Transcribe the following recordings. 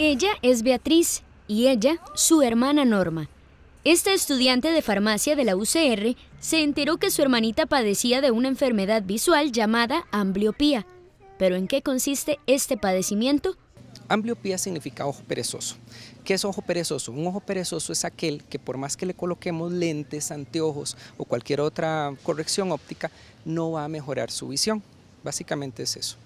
Ella es Beatriz y ella su hermana Norma. Esta estudiante de farmacia de la UCR se enteró que su hermanita padecía de una enfermedad visual llamada ambliopía. ¿Pero en qué consiste este padecimiento? Ambliopía significa ojo perezoso. ¿Qué es ojo perezoso? Un ojo perezoso es aquel que por más que le coloquemos lentes, anteojos o cualquier otra corrección óptica, no va a mejorar su visión. Básicamente es eso.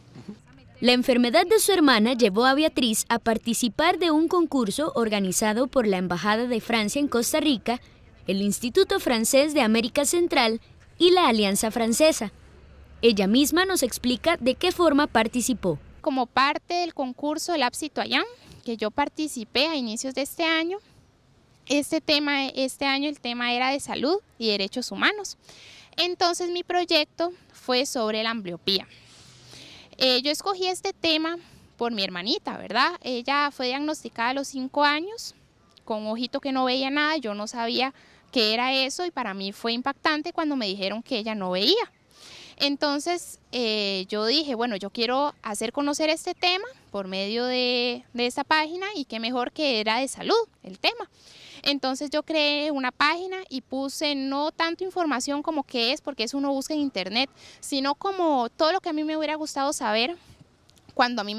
La enfermedad de su hermana llevó a Beatriz a participar de un concurso organizado por la Embajada de Francia en Costa Rica, el Instituto Francés de América Central y la Alianza Francesa. Ella misma nos explica de qué forma participó. Como parte del concurso el que yo participé a inicios de este año, este tema, este año el tema era de salud y derechos humanos. Entonces mi proyecto fue sobre la ambliopía. Eh, yo escogí este tema por mi hermanita, ¿verdad? Ella fue diagnosticada a los cinco años con un ojito que no veía nada, yo no sabía qué era eso y para mí fue impactante cuando me dijeron que ella no veía. Entonces eh, yo dije, bueno, yo quiero hacer conocer este tema por medio de, de esta página y qué mejor que era de salud el tema. Entonces yo creé una página y puse no tanto información como qué es, porque eso uno busca en internet, sino como todo lo que a mí me hubiera gustado saber cuando a mí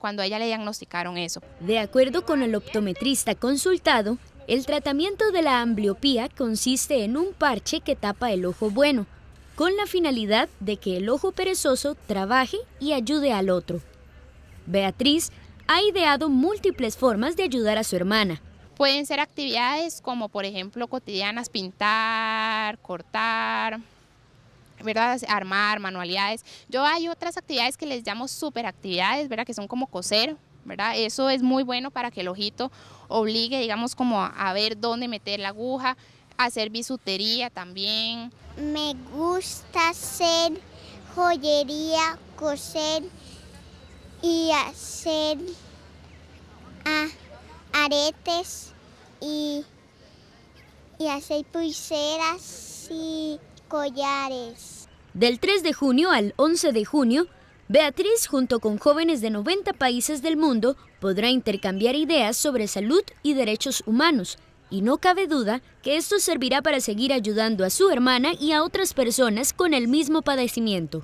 cuando a ella le diagnosticaron eso. De acuerdo con el optometrista consultado, el tratamiento de la ambliopía consiste en un parche que tapa el ojo bueno con la finalidad de que el ojo perezoso trabaje y ayude al otro. Beatriz ha ideado múltiples formas de ayudar a su hermana. Pueden ser actividades como, por ejemplo, cotidianas, pintar, cortar, ¿verdad? Armar, manualidades. Yo hay otras actividades que les llamo superactividades, ¿verdad? Que son como coser, ¿verdad? Eso es muy bueno para que el ojito obligue, digamos, como a, ver dónde meter la aguja, hacer bisutería también. Me gusta hacer joyería, coser y hacer ah, aretes y, y hacer pulseras y collares. Del 3 de junio al 11 de junio, Beatriz, junto con jóvenes de 90 países del mundo, podrá intercambiar ideas sobre salud y derechos humanos y no cabe duda que esto servirá para seguir ayudando a su hermana y a otras personas con el mismo padecimiento.